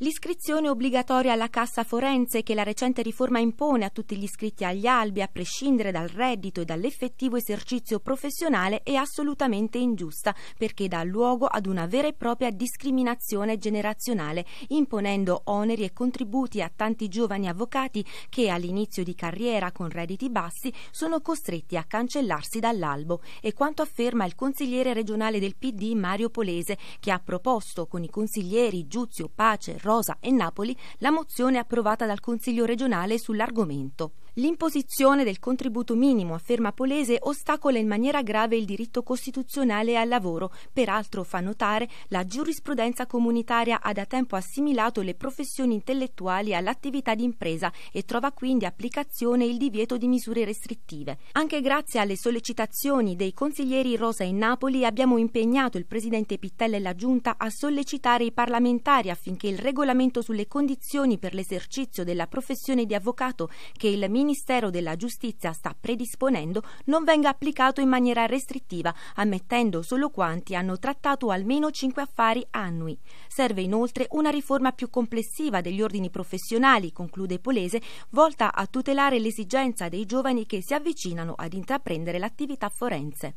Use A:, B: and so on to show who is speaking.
A: L'iscrizione obbligatoria alla cassa forense che la recente riforma impone a tutti gli iscritti agli albi, a prescindere dal reddito e dall'effettivo esercizio professionale, è assolutamente ingiusta perché dà luogo ad una vera e propria discriminazione generazionale, imponendo oneri e contributi a tanti giovani avvocati che all'inizio di carriera con redditi bassi sono costretti a cancellarsi dall'albo. E quanto afferma il consigliere regionale del PD Mario Polese, che ha proposto con i consiglieri Giuzio Pace, Rosa e Napoli la mozione approvata dal Consiglio regionale sull'argomento. L'imposizione del contributo minimo afferma polese ostacola in maniera grave il diritto costituzionale al lavoro, peraltro fa notare la giurisprudenza comunitaria ha da tempo assimilato le professioni intellettuali all'attività di impresa e trova quindi applicazione il divieto di misure restrittive. Anche grazie alle sollecitazioni dei consiglieri Rosa e Napoli abbiamo impegnato il presidente Pittella e la giunta a sollecitare i parlamentari affinché il regolamento sulle condizioni per l'esercizio della professione di avvocato che il minimo Ministero della Giustizia sta predisponendo non venga applicato in maniera restrittiva, ammettendo solo quanti hanno trattato almeno 5 affari annui. Serve inoltre una riforma più complessiva degli ordini professionali, conclude Polese, volta a tutelare l'esigenza dei giovani che si avvicinano ad intraprendere l'attività forense.